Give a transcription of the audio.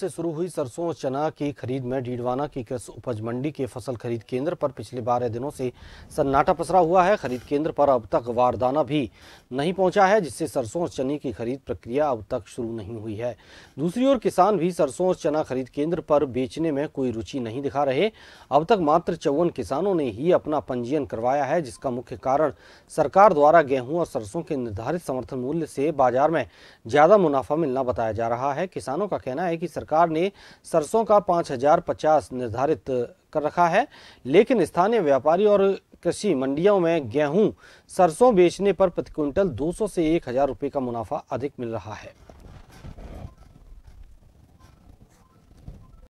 से शुरू हुई सरसों और चना की खरीद में डीडवाना की कृषि उपज मंडी के फसल खरीद केंद्र पर पिछले बारह दिनों से सन्नाटा पसरा हुआ है खरीद केंद्र पर अब तक वारदाना भी नहीं पहुंचा है जिससे सरसों और चने की खरीद प्रक्रिया अब तक शुरू नहीं हुई है दूसरी ओर किसान भी सरसों और चना खरीद केंद्र पर बेचने में कोई रुचि नहीं दिखा रहे अब तक मात्र चौवन किसानों ने ही अपना पंजीयन करवाया है जिसका मुख्य कारण सरकार द्वारा गेहूं और सरसों के निर्धारित समर्थन मूल्य से बाजार में ज्यादा मुनाफा मिलना बताया जा रहा है किसानों का कहना है की सरकार ने सरसों का पाँच हजार पचास निर्धारित कर रखा है लेकिन स्थानीय व्यापारी और कृषि मंडियों में गेहूं सरसों बेचने पर प्रति क्विंटल 200 से एक हजार रुपये का मुनाफा अधिक मिल रहा है